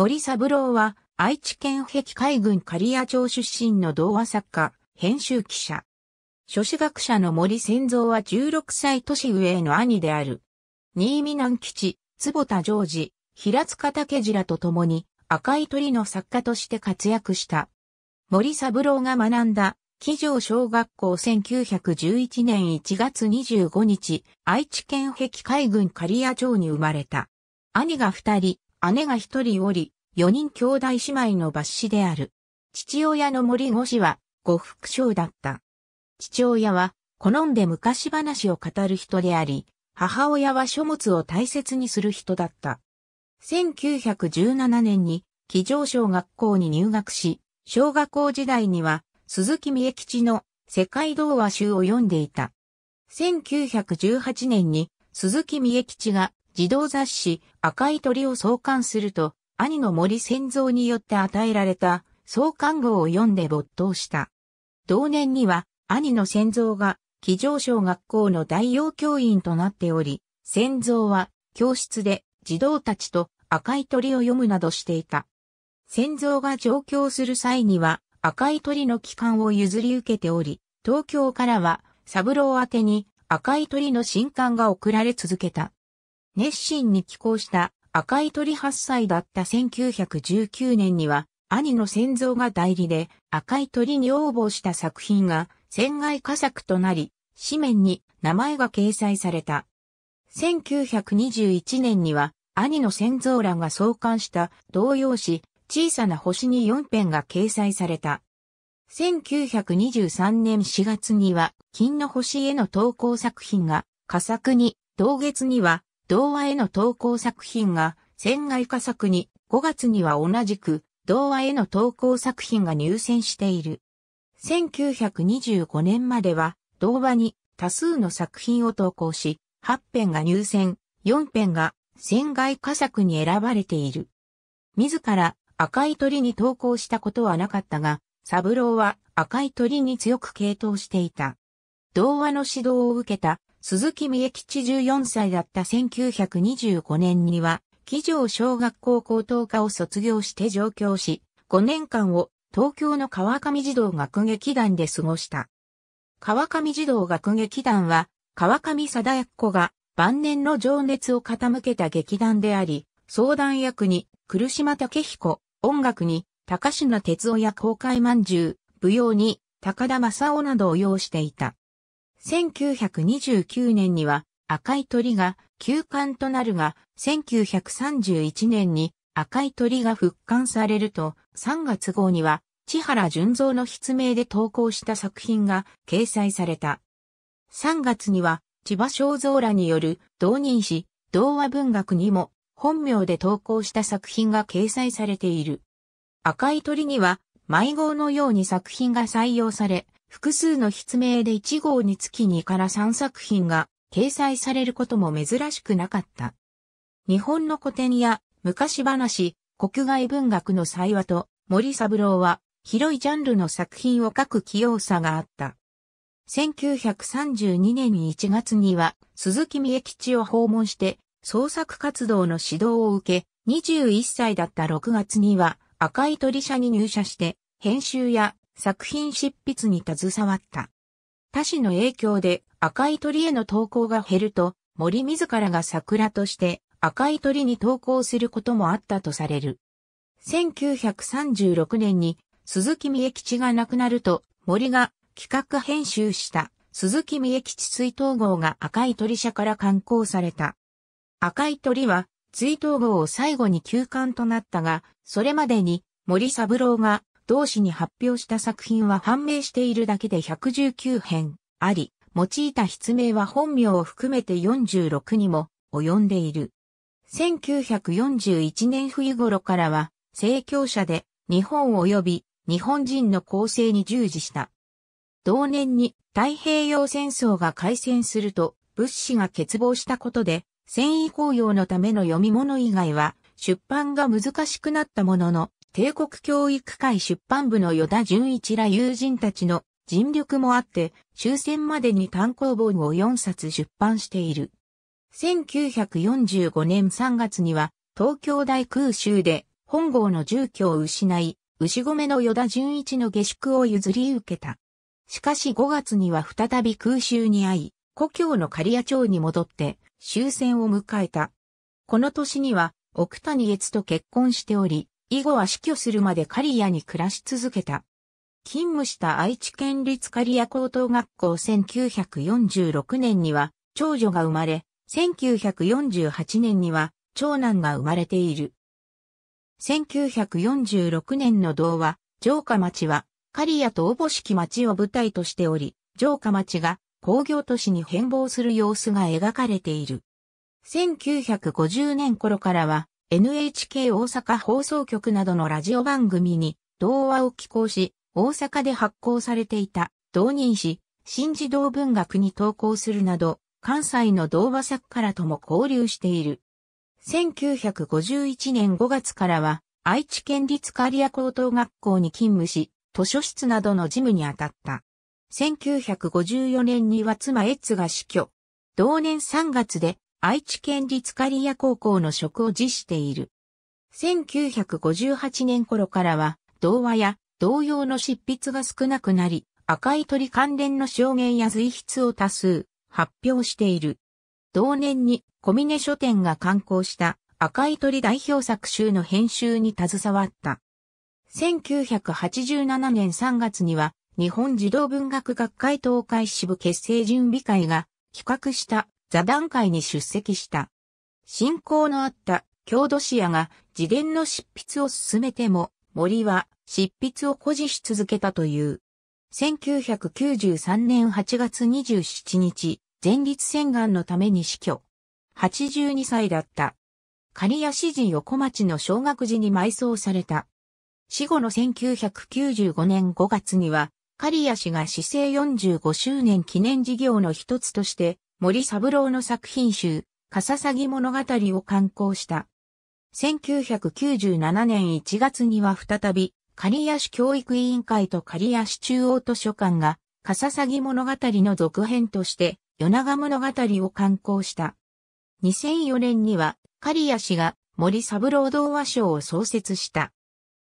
森三郎は愛知県壁海軍刈谷町出身の童話作家、編集記者。諸子学者の森仙蔵は16歳年上の兄である。新見南吉、坪田常治、平塚武次らと共に赤い鳥の作家として活躍した。森三郎が学んだ、木城小学校1911年1月25日、愛知県壁海軍刈谷町に生まれた。兄が二人、姉が一人おり、四人兄弟姉妹の抜子である。父親の森五氏は、呉服商だった。父親は、好んで昔話を語る人であり、母親は書物を大切にする人だった。1917年に、騎乗小学校に入学し、小学校時代には、鈴木美恵吉の世界童話集を読んでいた。1918年に、鈴木美恵吉が児童雑誌、赤い鳥を創刊すると、兄の森仙蔵によって与えられた創刊号を読んで没頭した。同年には、兄の仙蔵が、騎乗小学校の代表教員となっており、仙蔵は、教室で児童たちと赤い鳥を読むなどしていた。仙蔵が上京する際には、赤い鳥の帰還を譲り受けており、東京からは、三郎宛に赤い鳥の新刊が送られ続けた。熱心に寄稿した赤い鳥8歳だった1919年には、兄の先蔵が代理で赤い鳥に応募した作品が船外佳作となり、紙面に名前が掲載された。1921年には兄の先蔵らが創刊した同様誌小さな星に4編が掲載された。1923年4月には金の星への投稿作品が佳作に同月には童話への投稿作品が、船外佳作に、5月には同じく、童話への投稿作品が入選している。1925年までは、童話に多数の作品を投稿し、8編が入選、4編が船外佳作に選ばれている。自ら赤い鳥に投稿したことはなかったが、サブローは赤い鳥に強く傾倒していた。童話の指導を受けた鈴木美恵吉14歳だった1925年には、紀城小学校高等科を卒業して上京し、5年間を東京の川上児童学劇団で過ごした。川上児童学劇団は、川上貞彦が晩年の情熱を傾けた劇団であり、相談役に来島武彦、音楽に高島哲夫や公開饅頭、舞踊に高田正夫などを要していた。1929年には赤い鳥が休館となるが、1931年に赤い鳥が復刊されると、3月号には千原純造の筆名で投稿した作品が掲載された。3月には千葉正蔵らによる同人誌、童話文学にも本名で投稿した作品が掲載されている。赤い鳥には迷子のように作品が採用され、複数の筆名で1号につき2から3作品が掲載されることも珍しくなかった。日本の古典や昔話、国外文学の際話と森三郎は広いジャンルの作品を書く器用さがあった。1932年1月には鈴木美恵吉を訪問して創作活動の指導を受け、21歳だった6月には赤い鳥社に入社して編集や作品執筆に携わった。他氏の影響で赤い鳥への投稿が減ると、森自らが桜として赤い鳥に投稿することもあったとされる。1936年に鈴木美恵吉が亡くなると、森が企画編集した鈴木美恵吉追悼号が赤い鳥社から刊行された。赤い鳥は追悼号を最後に休刊となったが、それまでに森三郎が同誌に発表した作品は判明しているだけで119編あり、用いた筆名は本名を含めて46にも及んでいる。1941年冬頃からは、正教者で日本及び日本人の構成に従事した。同年に太平洋戦争が開戦すると物資が欠乏したことで、繊維紅用のための読み物以外は出版が難しくなったものの、帝国教育会出版部の与田純一ら友人たちの尽力もあって、終戦までに単行本を4冊出版している。1945年3月には、東京大空襲で本郷の住居を失い、牛込の与田純一の下宿を譲り受けた。しかし5月には再び空襲に遭い、故郷の刈谷町に戻って終戦を迎えた。この年には奥谷悦と結婚しており、以後は死去するまで刈谷に暮らし続けた。勤務した愛知県立刈谷高等学校1946年には長女が生まれ、1948年には長男が生まれている。1946年の童話、城下町は、刈谷とおぼしき町を舞台としており、城下町が工業都市に変貌する様子が描かれている。1950年頃からは、NHK 大阪放送局などのラジオ番組に童話を寄稿し、大阪で発行されていた同人誌、新児童文学に投稿するなど、関西の童話作家らとも交流している。1951年5月からは、愛知県立刈谷高等学校に勤務し、図書室などの事務に当たった。1954年には妻越が死去。同年3月で愛知県立刈谷高校の職を辞している。1958年頃からは、童話や童謡の執筆が少なくなり、赤い鳥関連の証言や随筆を多数発表している。同年に小峰書店が刊行した赤い鳥代表作集の編集に携わった。1987年3月には日本児童文学学会東海支部結成準備会が企画した座談会に出席した。信仰のあった郷土市屋が自伝の執筆を進めても、森は執筆を誇示し続けたという。1993年8月27日、前立腺がんのために死去。82歳だった。刈谷市人横町の小学寺に埋葬された。死後の1995年5月には、刈谷氏が市政45周年記念事業の一つとして、森三郎の作品集、カさサぎ物語を刊行した。1997年1月には再び、刈谷市教育委員会と刈谷市中央図書館が、カさサぎ物語の続編として、夜長物語を刊行した。2004年には、刈谷市が森三郎童話賞を創設した。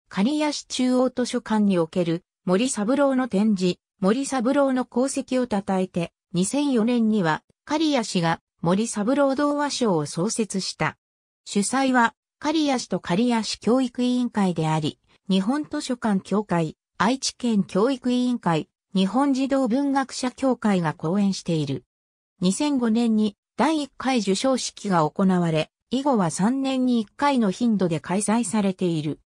刈谷市中央図書館における森三郎の展示、森三郎の功績を称えて、2004年には、刈谷氏が森三郎童話賞を創設した。主催は、刈谷市と刈谷市教育委員会であり、日本図書館協会、愛知県教育委員会、日本児童文学者協会が講演している。2005年に第1回受賞式が行われ、以後は3年に1回の頻度で開催されている。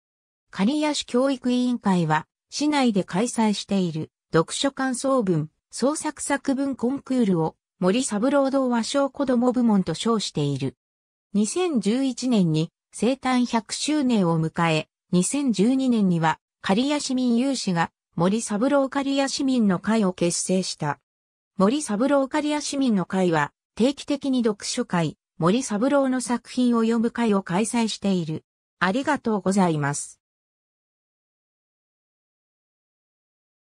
刈谷市教育委員会は、市内で開催している読書感想文、創作作文コンクールを森三郎堂和尚子供部門と称している。2011年に生誕100周年を迎え、2012年には刈谷市民有志が森三郎刈谷市民の会を結成した。森三郎刈谷市民の会は定期的に読書会、森三郎の作品を読む会を開催している。ありがとうございます。